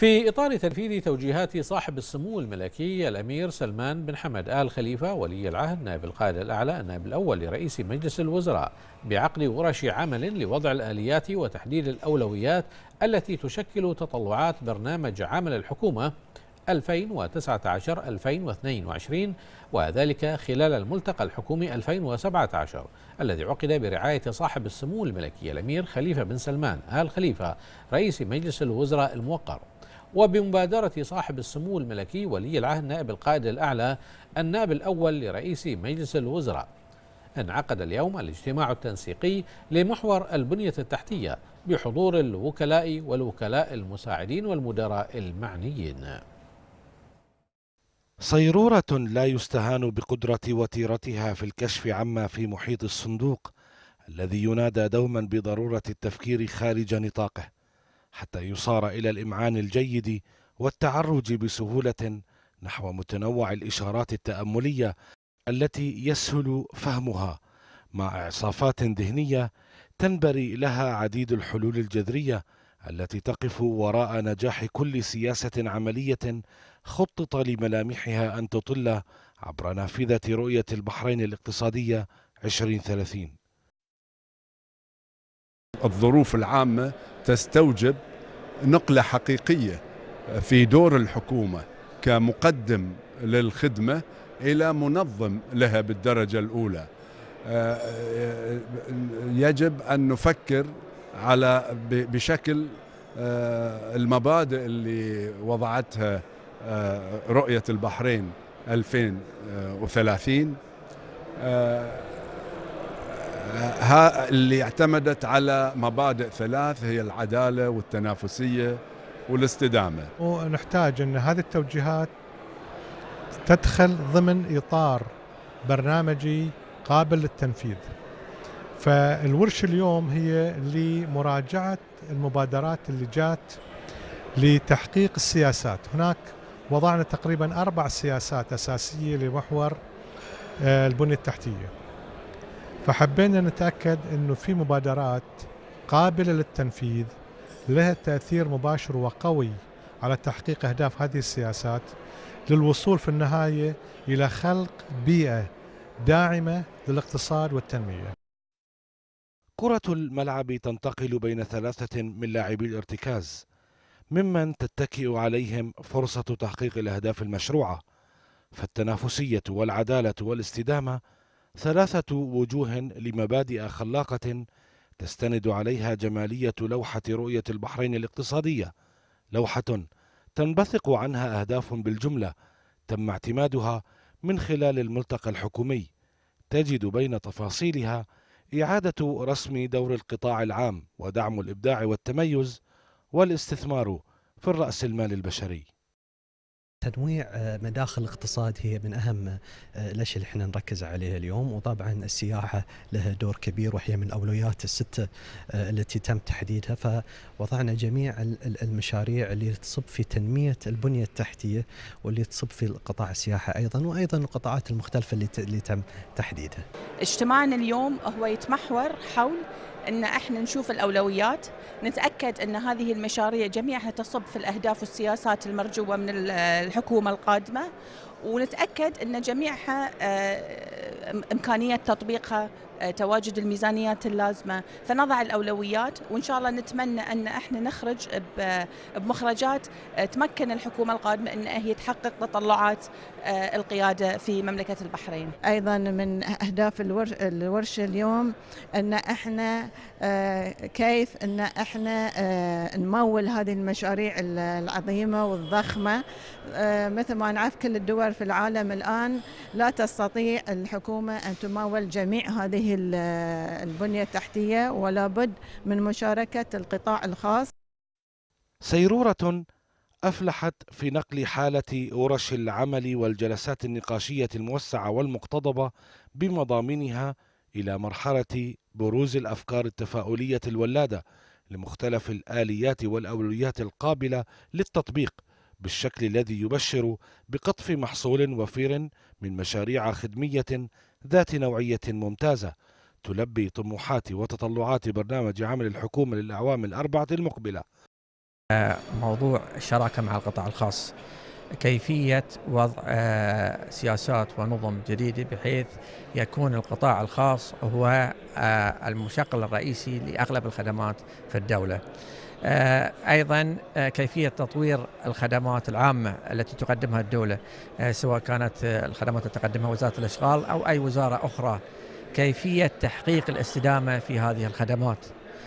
في إطار تنفيذ توجيهات صاحب السمو الملكي الأمير سلمان بن حمد آل خليفة ولي العهد نائب القائد الأعلى النائب الأول لرئيس مجلس الوزراء بعقد ورش عمل لوضع الآليات وتحديد الأولويات التي تشكل تطلعات برنامج عمل الحكومة 2019-2022 وذلك خلال الملتقى الحكومي 2017 الذي عقد برعاية صاحب السمو الملكي الأمير خليفة بن سلمان آل خليفة رئيس مجلس الوزراء الموقر وبمبادرة صاحب السمو الملكي ولي العهد نائب القائد الأعلى النائب الأول لرئيس مجلس الوزراء انعقد اليوم الاجتماع التنسيقي لمحور البنية التحتية بحضور الوكلاء والوكلاء المساعدين والمدراء المعنيين صيرورة لا يستهان بقدرة وتيرتها في الكشف عما في محيط الصندوق الذي ينادى دوما بضرورة التفكير خارج نطاقه حتى يصار إلى الإمعان الجيد والتعرج بسهولة نحو متنوع الإشارات التأملية التي يسهل فهمها مع إعصافات ذهنية تنبري لها عديد الحلول الجذرية التي تقف وراء نجاح كل سياسة عملية خطط لملامحها أن تطل عبر نافذة رؤية البحرين الاقتصادية 2030 الظروف العامة تستوجب نقلة حقيقية في دور الحكومة كمقدم للخدمة إلى منظم لها بالدرجة الأولى آه، آه، يجب أن نفكر على بشكل آه، المبادئ اللي وضعتها رؤية البحرين 2030 ها اللي اعتمدت على مبادئ ثلاث هي العدالة والتنافسية والاستدامة ونحتاج أن هذه التوجيهات تدخل ضمن إطار برنامجي قابل للتنفيذ فالورش اليوم هي لمراجعة المبادرات اللي جات لتحقيق السياسات هناك وضعنا تقريبا أربع سياسات أساسية لمحور آه، البنية التحتية فحبينا نتأكد أنه في مبادرات قابلة للتنفيذ لها تأثير مباشر وقوي على تحقيق أهداف هذه السياسات للوصول في النهاية إلى خلق بيئة داعمة للاقتصاد والتنمية كرة الملعب تنتقل بين ثلاثة من لاعبي الارتكاز ممن تتكئ عليهم فرصة تحقيق الأهداف المشروعة فالتنافسية والعدالة والاستدامة ثلاثة وجوه لمبادئ خلاقة تستند عليها جمالية لوحة رؤية البحرين الاقتصادية لوحة تنبثق عنها أهداف بالجملة تم اعتمادها من خلال الملتقى الحكومي تجد بين تفاصيلها إعادة رسم دور القطاع العام ودعم الإبداع والتميز والاستثمار في الرأس المال البشري تنويع آه، مداخل الاقتصاد هي من اهم آه، الاشياء اللي احنا نركز عليها اليوم وطبعا السياحه لها دور كبير وهي من الاولويات السته آه، التي تم تحديدها فوضعنا جميع المشاريع اللي تصب في تنميه البنيه التحتيه واللي تصب في قطاع السياحه ايضا وايضا القطاعات المختلفه اللي تم تحديدها. اجتماعنا اليوم هو يتمحور حول ان احنا نشوف الاولويات نتاكد ان هذه المشاريع جميعها تصب في الاهداف والسياسات المرجوه من الحكومه القادمه ونتاكد ان جميعها آه، امكانيه تطبيقها آه، تواجد الميزانيات اللازمه فنضع الاولويات وان شاء الله نتمنى ان احنا نخرج بمخرجات آه، تمكن الحكومه القادمه ان هي تحقق تطلعات آه، القياده في مملكه البحرين. ايضا من اهداف الورشه اليوم ان احنا كيف ان احنا نمول هذه المشاريع العظيمه والضخمه مثل ما نعرف كل الدول في العالم الان لا تستطيع الحكومه ان تمول جميع هذه البنية التحتية ولا بد من مشاركة القطاع الخاص سيرورة أفلحت في نقل حالة ورش العمل والجلسات النقاشية الموسعة والمقتضبة بمضامنها إلى مرحلة بروز الأفكار التفاؤلية الولادة لمختلف الآليات والأولويات القابلة للتطبيق بالشكل الذي يبشر بقطف محصول وفير من مشاريع خدمية ذات نوعية ممتازة تلبي طموحات وتطلعات برنامج عمل الحكومة للأعوام الأربعة المقبلة موضوع الشراكة مع القطاع الخاص كيفية وضع آه، سياسات ونظم جديدة بحيث يكون القطاع الخاص هو آه، المشغل الرئيسي لأغلب الخدمات في الدولة آه، ايضا آه، كيفيه تطوير الخدمات العامه التي تقدمها الدوله آه، سواء كانت الخدمات التي تقدمها وزاره الاشغال او اي وزاره اخرى كيفيه تحقيق الاستدامه في هذه الخدمات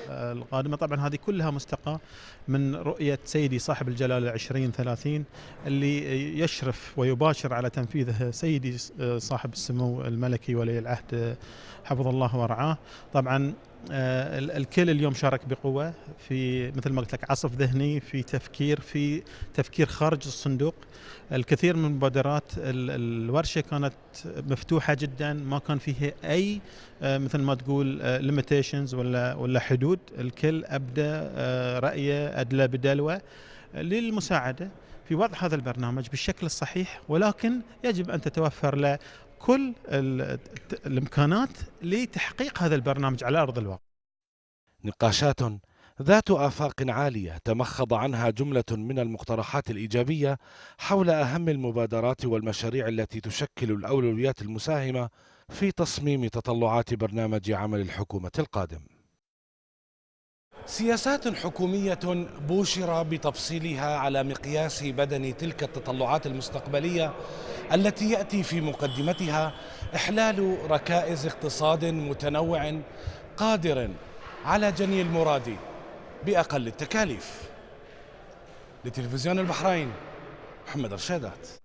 القادمة طبعا هذه كلها مستقى من رؤية سيدي صاحب الجلالة 2030 اللي يشرف ويباشر على تنفيذها سيدي صاحب السمو الملكي ولي العهد حفظ الله ورعاه طبعا آه، الكل اليوم شارك بقوه في مثل ما قلت لك عصف ذهني في تفكير في تفكير خارج الصندوق الكثير من مبادرات الورشه كانت مفتوحه جدا ما كان فيها اي آه، مثل ما تقول ليميتيشنز آه، ولا ولا حدود الكل ابدى رايه ادلى بدلوه للمساعده في وضع هذا البرنامج بالشكل الصحيح ولكن يجب ان تتوفر له كل الامكانات لتحقيق هذا البرنامج على ارض الواقع. نقاشات ذات آفاق عالية تمخض عنها جملة من المقترحات الإيجابية حول أهم المبادرات والمشاريع التي تشكل الأولويات المساهمة في تصميم تطلعات برنامج عمل الحكومة القادم. سياسات حكومية بوشر بتفصيلها على مقياس بدن تلك التطلعات المستقبلية التي يأتي في مقدمتها إحلال ركائز اقتصاد متنوع قادر على جني المراد بأقل التكاليف لتلفزيون البحرين محمد رشادات